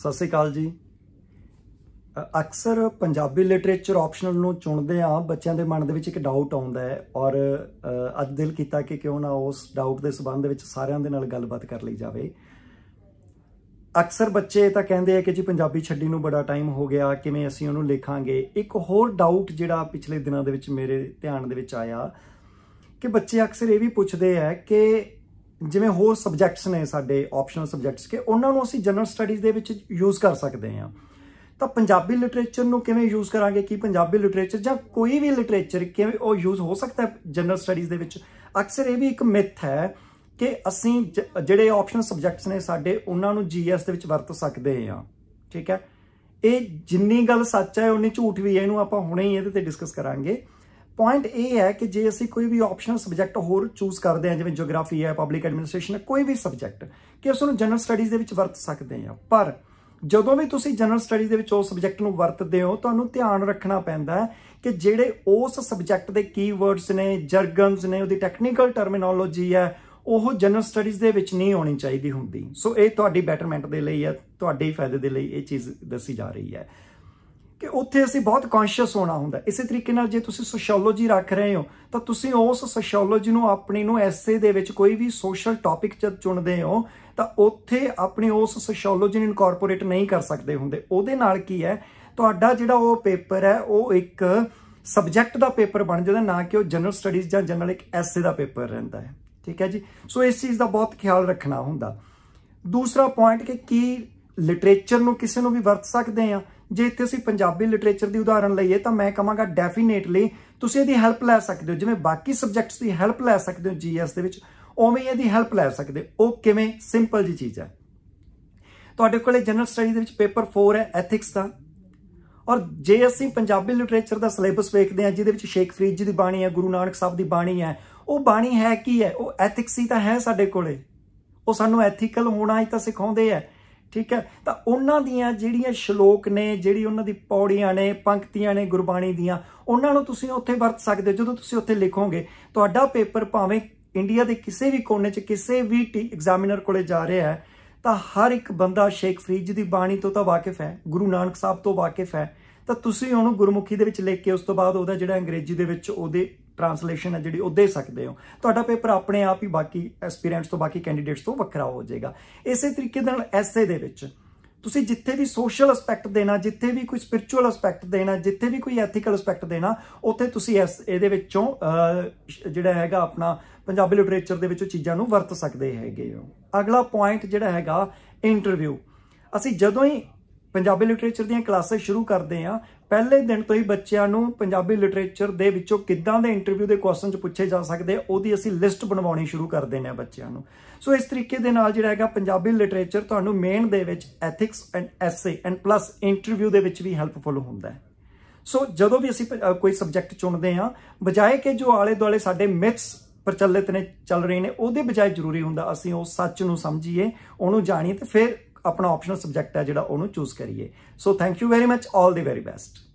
ਸਤਿ ਸ੍ਰੀ ਅਕਾਲ ਜੀ ਅਕਸਰ ਪੰਜਾਬੀ ਲਿਟਰੇਚਰ ਆਪਸ਼ਨਲ ਨੂੰ ਚੁਣਦੇ ਆ ਬੱਚਿਆਂ ਦੇ ਮਨ ਦੇ ਵਿੱਚ ਇੱਕ ਡਾਊਟ ਆਉਂਦਾ ਹੈ ਔਰ ਅੱਜ ਦਿਲ ਕੀਤਾ ਕਿ ਕਿਉਂ ਨਾ ਉਸ ਡਾਊਟ ਦੇ ਸਬੰਧ ਵਿੱਚ ਸਾਰਿਆਂ ਦੇ ਨਾਲ ਗੱਲਬਾਤ ਕਰ ਲਈ ਜਾਵੇ ਅਕਸਰ ਬੱਚੇ ਤਾਂ ਕਹਿੰਦੇ ਆ ਕਿ ਜੀ ਪੰਜਾਬੀ ਛੱਡੀ ਨੂੰ ਬੜਾ ਟਾਈਮ ਹੋ ਗਿਆ ਕਿਵੇਂ ਅਸੀਂ ਉਹਨੂੰ ਲਿਖਾਂਗੇ ਇੱਕ ਹੋਰ ਡਾਊਟ ਜਿਹੜਾ ਪਿਛਲੇ ਦਿਨਾਂ ਦੇ ਵਿੱਚ ਮੇਰੇ ਧਿਆਨ ਦੇ ਵਿੱਚ ਆਇਆ ਕਿ ਬੱਚੇ ਅਕਸਰ ਇਹ ਵੀ ਪੁੱਛਦੇ ਆ ਕਿ ਜਿਵੇਂ ਹੋਰ ਸਬਜੈਕਟਸ ਨੇ ਸਾਡੇ ਆਪਸ਼ਨਲ ਸਬਜੈਕਟਸ ਕੇ ਉਹਨਾਂ ਨੂੰ ਅਸੀਂ ਜਨਰਲ ਸਟੱਡੀਜ਼ ਦੇ ਵਿੱਚ ਯੂਜ਼ ਕਰ ਸਕਦੇ ਹਾਂ ਤਾਂ ਪੰਜਾਬੀ ਲਿਟਰੇਚਰ ਨੂੰ ਕਿਵੇਂ ਯੂਜ਼ ਕਰਾਂਗੇ ਕੀ ਪੰਜਾਬੀ ਲਿਟਰੇਚਰ ਜਾਂ ਕੋਈ ਵੀ ਲਿਟਰੇਚਰ ਕਿਵੇਂ ਉਹ ਯੂਜ਼ ਹੋ ਸਕਦਾ ਹੈ ਜਨਰਲ ਸਟੱਡੀਜ਼ ਦੇ ਵਿੱਚ ਅਕਸਰ ਇਹ ਵੀ ਇੱਕ ਮਿਥ ਹੈ ਕਿ ਅਸੀਂ ਜਿਹੜੇ ਆਪਸ਼ਨਲ ਸਬਜੈਕਟਸ ਨੇ ਸਾਡੇ ਉਹਨਾਂ ਨੂੰ ਜੀਐਸ ਦੇ ਵਿੱਚ ਵਰਤ ਸਕਦੇ ਹਾਂ ਠੀਕ ਹੈ ਇਹ ਜਿੰਨੀ ਗੱਲ ਸੱਚ ਹੈ ਉਨੀ ਝੂਠ ਵੀ ਹੈ ਇਹਨੂੰ ਆਪਾਂ ਹੁਣੇ ਹੀ ਇਹਦੇ ਤੇ ਡਿਸਕਸ ਕਰਾਂਗੇ ਪੁਆਇੰਟ ਇਹ ਹੈ ਕਿ ਜੇ ਅਸੀਂ ਕੋਈ ਵੀ ਆਪਸ਼ਨਲ ਸਬਜੈਕਟ ਹੋਰ ਚੂਜ਼ ਕਰਦੇ ਹਾਂ ਜਿਵੇਂ ਜੀਓਗ੍ਰਾਫੀ ਹੈ ਪਬਲਿਕ ਐਡਮਿਨਿਸਟ੍ਰੇਸ਼ਨ ਹੈ ਕੋਈ ਵੀ ਸਬਜੈਕਟ ਕਿ ਉਸ ਨੂੰ ਜਨਰਲ ਸਟੱਡੀਜ਼ ਦੇ ਵਿੱਚ ਵਰਤ ਸਕਦੇ ਹਾਂ ਪਰ ਜਦੋਂ ਵੀ ਤੁਸੀਂ ਜਨਰਲ ਸਟੱਡੀਜ਼ ਦੇ ਵਿੱਚ ਉਹ ਸਬਜੈਕਟ ਨੂੰ ਵਰਤਦੇ ਹੋ ਤੁਹਾਨੂੰ ਧਿਆਨ ਰੱਖਣਾ ਪੈਂਦਾ ਹੈ ਕਿ ਜਿਹੜੇ ਉਸ ਸਬਜੈਕਟ ਦੇ ਕੀਵਰਡਸ ਨੇ ਜਰਗਨਸ ਨੇ ਉਹਦੀ ਟੈਕਨੀਕਲ ਟਰਮੀਨੋਲੋਜੀ ਹੈ ਉਹ ਜਨਰਲ ਸਟੱਡੀਜ਼ ਦੇ ਵਿੱਚ ਨਹੀਂ ਹੋਣੀ ਚਾਹੀਦੀ ਹੁੰਦੀ ਸੋ ਇਹ ਤੁਹਾਡੀ ਬੈਟਰਮੈਂਟ ਦੇ ਲਈ ਹੈ ਤੁਹਾਡੇ ਫਾਇਦੇ ਦੇ ਲਈ ਇਹ ਚੀਜ਼ ਦੱਸੀ ਜਾ ਰਹੀ ਹੈ ਕਿ ਉੱਥੇ ਅਸੀਂ ਬਹੁਤ ਕੌਨਸ਼ੀਅਸ ਹੋਣਾ ਹੁੰਦਾ ਇਸੇ ਤਰੀਕੇ ਨਾਲ ਜੇ ਤੁਸੀਂ ਸੋਸ਼ੀਓਲੋਜੀ ਰੱਖ ਰਹੇ ਹੋ ਤਾਂ ਤੁਸੀਂ ਉਸ ਸੋਸ਼ੀਓਲੋਜੀ ਨੂੰ ਆਪਣੀ ਨੂੰ ਐਸੇ ਦੇ ਵਿੱਚ ਕੋਈ ਵੀ ਸੋਸ਼ਲ ਟੌਪਿਕ ਚ ਚੁਣਦੇ ਹੋ ਤਾਂ ਉੱਥੇ ਆਪਣੀ ਉਸ ਸੋਸ਼ੀਓਲੋਜੀ ਨੂੰ ਇਨਕੋਰਪੋਰੇਟ ਨਹੀਂ ਕਰ ਸਕਦੇ ਹੁੰਦੇ ਉਹਦੇ ਨਾਲ ਕੀ ਹੈ ਤੁਹਾਡਾ ਜਿਹੜਾ ਉਹ ਪੇਪਰ ਹੈ ਉਹ ਇੱਕ ਸਬਜੈਕਟ ਦਾ ਪੇਪਰ ਬਣ ਜਾਂਦਾ ਨਾ ਕਿ ਉਹ ਜਨਰਲ ਸਟੱਡੀਜ਼ ਜਾਂ ਜਨਰਲ ਇੱਕ ਐਸੇ ਦਾ ਪੇਪਰ ਰਹਿੰਦਾ ਹੈ ਠੀਕ ਹੈ ਜੀ ਸੋ ਇਸ ਚੀਜ਼ ਦਾ ਬਹੁਤ ਖਿਆਲ ਰੱਖਣਾ ਹੁੰਦਾ ਦੂਸਰਾ ਪੁਆਇੰਟ ਕਿ ਕੀ ਲਿਟਰੇਚਰ ਨੂੰ ਕਿਸੇ ਨੂੰ ਵੀ ਵਰਤ ਸਕਦੇ ਆ ਜੇ ਇੱਥੇ ਅਸੀਂ ਪੰਜਾਬੀ ਲਿਟਰੇਚਰ ਦੀ ਉਦਾਹਰਣ ਲਈਏ ਤਾਂ ਮੈਂ ਕਹਾਂਗਾ ਡੈਫੀਨੇਟਲੀ ਤੁਸੀਂ ਇਹਦੀ ਹੈਲਪ ਲੈ ਸਕਦੇ ਹੋ ਜਿਵੇਂ ਬਾਕੀ ਸਬਜੈਕਟਸ ਦੀ ਹੈਲਪ ਲੈ ਸਕਦੇ ਹੋ ਜੀਐਸ ਦੇ ਵਿੱਚ ਉਵੇਂ ਇਹਦੀ ਹੈਲਪ ਲੈ ਸਕਦੇ ਉਹ ਕਿਵੇਂ ਸਿੰਪਲ ਜੀ ਚੀਜ਼ ਹੈ ਤੁਹਾਡੇ ਕੋਲੇ ਜਨਰਲ ਸਟੱਡੀ ਦੇ ਵਿੱਚ ਪੇਪਰ 4 ਹੈ ਐਥਿਕਸ ਦਾ ਔਰ ਜੇ ਅਸੀਂ ਪੰਜਾਬੀ ਲਿਟਰੇਚਰ ਦਾ ਸਿਲੇਬਸ ਵੇਖਦੇ ਹਾਂ ਜਿਹਦੇ ਵਿੱਚ ਸ਼ੇਖ ਫਰੀਦ ਜੀ ਦੀ ਬਾਣੀ ਹੈ ਗੁਰੂ ਨਾਨਕ ਸਾਹਿਬ ਦੀ ਬਾਣੀ ਹੈ ਉਹ ਬਾਣੀ ਹੈ ਕੀ ਹੈ ਉਹ ਐਥਿਕਸ ਹੀ ਤਾਂ ਹੈ ਸਾਡੇ ਕੋਲੇ ਉਹ ਸਾਨੂੰ ਐਥੀਕਲ ਹੋਣਾ ਹੀ ਤਾਂ ਸਿਖਾਉਂਦੇ ਆ ਠੀਕ ਹੈ ਤਾਂ ਉਹਨਾਂ ਦੀਆਂ ਜਿਹੜੀਆਂ ਸ਼ਲੋਕ ਨੇ ਜਿਹੜੀ ਉਹਨਾਂ ਦੀ ਪੌੜੀਆਂ ਨੇ ਪੰਕਤੀਆਂ ਨੇ ਗੁਰਬਾਣੀ ਦੀਆਂ ਉਹਨਾਂ ਨੂੰ ਤੁਸੀਂ ਉੱਥੇ ਵਰਤ ਸਕਦੇ ਹੋ ਜਦੋਂ ਤੁਸੀਂ ਉੱਥੇ ਲਿਖੋਗੇ ਤੁਹਾਡਾ ਪੇਪਰ ਭਾਵੇਂ ਇੰਡੀਆ ਦੇ ਕਿਸੇ ਵੀ ਕੋਨੇ 'ਚ ਕਿਸੇ ਵੀ ਟੀ ਐਗਜ਼ਾਮੀਨਰ ਕੋਲੇ ਜਾ ਰਿਹਾ ਹੈ ਤਾਂ ਹਰ ਇੱਕ ਬੰਦਾ ਸ਼ੇਖ ਫਰੀਦ ਜੀ ਦੀ ਬਾਣੀ ਤੋਂ ਤਾਂ ਵਾਕਿਫ ਹੈ ਗੁਰੂ ਨਾਨਕ ਸਾਹਿਬ ਤੋਂ ਵਾਕਿਫ ਹੈ ਤਾਂ ਤੁਸੀਂ ਉਹਨੂੰ ਗੁਰਮੁਖੀ ਦੇ ਵਿੱਚ ਲਿਖ ਕੇ ਉਸ ਤੋਂ ਬਾਅਦ ਉਹਦਾ ਜਿਹੜਾ ਅੰਗਰੇਜ਼ੀ ਦੇ ਵਿੱਚ ਉਹਦੇ ਟ੍ਰਾਂਸਲੇਸ਼ਨ ਹੈ ਜਿਹੜੀ ਉਹ ਦੇ ਸਕਦੇ ਹੋ ਤੁਹਾਡਾ ਪੇਪਰ ਆਪਣੇ ਆਪ ਹੀ ਬਾਕੀ ਐਸਪੀਰੈਂਟਸ ਤੋਂ ਬਾਕੀ ਕੈਂਡੀਡੇਟਸ ਤੋਂ ਵੱਖਰਾ ਹੋ ਜਾਏਗਾ ਇਸੇ ਤਰੀਕੇ ਨਾਲ ਐਸੇ ਦੇ ਵਿੱਚ ਤੁਸੀਂ ਜਿੱਥੇ ਵੀ ਸੋਸ਼ਲ ਐਸਪੈਕਟ ਦੇਣਾ ਜਿੱਥੇ ਵੀ ਕੋਈ ਸਪਿਰਚੁਅਲ ਐਸਪੈਕਟ ਦੇਣਾ ਜਿੱਥੇ ਵੀ ਕੋਈ ਐਥੀਕਲ ਐਸਪੈਕਟ ਦੇਣਾ ਉੱਥੇ ਤੁਸੀਂ ਇਸ ਇਹਦੇ ਵਿੱਚੋਂ ਜਿਹੜਾ ਹੈਗਾ ਆਪਣਾ ਪੰਜਾਬੀ ਲਿਟਰੇਚਰ ਦੇ ਵਿੱਚੋਂ ਚੀਜ਼ਾਂ ਨੂੰ ਵਰਤ ਸਕਦੇ ਹੈਗੇ ਹੋ ਅਗਲਾ ਪੁਆਇੰਟ ਜਿਹੜਾ ਹੈਗਾ ਇੰਟਰਵਿਊ ਅਸੀਂ ਜਦੋਂ ਹੀ ਪੰਜਾਬੀ ਲਿਟਰੇਚਰ ਦੀਆਂ ਕਲਾਸਾਂ ਸ਼ੁਰੂ ਕਰਦੇ ਆ ਪਹਿਲੇ ਦਿਨ ਤੋਂ ਹੀ ਬੱਚਿਆਂ ਨੂੰ ਪੰਜਾਬੀ ਲਿਟਰੇਚਰ ਦੇ ਵਿੱਚੋਂ ਕਿੱਦਾਂ ਦੇ ਇੰਟਰਵਿਊ ਦੇ ਕੁਐਸਚਨ ਪੁੱਛੇ ਜਾ ਸਕਦੇ ਆ ਉਹਦੀ ਅਸੀਂ ਲਿਸਟ ਬਣਵਾਉਣੀ ਸ਼ੁਰੂ ਕਰ ਦਿੰਨੇ ਆ ਬੱਚਿਆਂ ਨੂੰ ਸੋ ਇਸ ਤਰੀਕੇ ਦੇ ਨਾਲ ਜਿਹੜਾ ਹੈਗਾ ਪੰਜਾਬੀ ਲਿਟਰੇਚਰ ਤੁਹਾਨੂੰ ਮੇਨ ਦੇ ਵਿੱਚ ethics and essay and plus interview ਦੇ ਵਿੱਚ ਵੀ ਹੈਲਪਫੁਲ ਹੁੰਦਾ ਹੈ ਸੋ ਜਦੋਂ ਵੀ ਅਸੀਂ ਕੋਈ ਸਬਜੈਕਟ ਚੁਣਦੇ ਆ ਬਜਾਏ ਕਿ ਜੋ ਆਲੇ ਦੁਆਲੇ ਸਾਡੇ ਮਿਥਸ ਪ੍ਰਚਲਿਤ ਨੇ ਚੱਲ ਰਹੇ ਨੇ ਉਹਦੇ ਬਜਾਏ ਜ਼ਰੂਰੀ ਹੁੰਦਾ ਅਸੀਂ ਉਹ ਸੱਚ ਨੂੰ ਸਮਝੀਏ ਉਹਨੂੰ ਜਾਣੀਏ ਤੇ ਫਿਰ ਆਪਣਾ ਆਪਸ਼ਨਲ ਸਬਜੈਕਟ ਹੈ ਜਿਹੜਾ ਉਹਨੂੰ ਚੂਜ਼ ਕਰੀਏ so thank you very much all the very best